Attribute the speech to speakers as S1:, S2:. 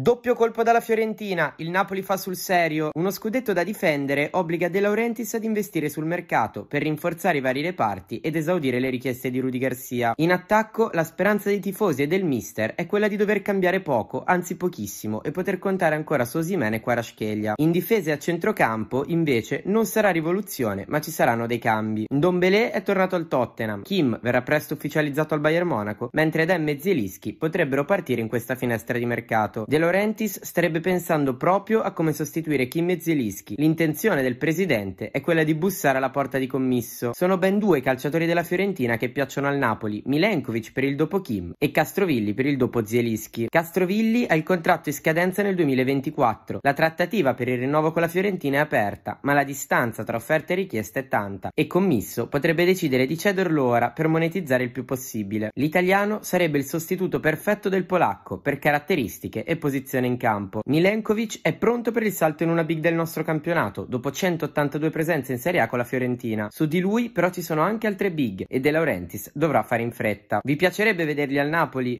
S1: Doppio colpo dalla Fiorentina, il Napoli fa sul serio. Uno scudetto da difendere obbliga De Laurentiis ad investire sul mercato per rinforzare i vari reparti ed esaudire le richieste di Rudy Garcia. In attacco, la speranza dei tifosi e del mister è quella di dover cambiare poco, anzi pochissimo, e poter contare ancora su Osimene e Quarascheglia. In difesa e a centrocampo, invece, non sarà rivoluzione, ma ci saranno dei cambi. Ndombele è tornato al Tottenham, Kim verrà presto ufficializzato al Bayern Monaco, mentre Dem e Zielinski potrebbero partire in questa finestra di mercato. De Laurentiis starebbe pensando proprio a come sostituire Kim e Zielinski. L'intenzione del presidente è quella di bussare alla porta di commisso. Sono ben due i calciatori della Fiorentina che piacciono al Napoli, Milenkovic per il dopo Kim e Castrovilli per il dopo Zielinski. Castrovilli ha il contratto in scadenza nel 2024. La trattativa per il rinnovo con la Fiorentina è aperta, ma la distanza tra offerta e richiesta è tanta e commisso potrebbe decidere di cederlo ora per monetizzare il più possibile. L'italiano sarebbe il sostituto perfetto del polacco per caratteristiche e posizione posizione in campo. Milenkovic è pronto per il salto in una big del nostro campionato, dopo 182 presenze in Serie A con la Fiorentina. Su di lui però ci sono anche altre big e De Laurentiis dovrà fare in fretta. Vi piacerebbe vederli al Napoli?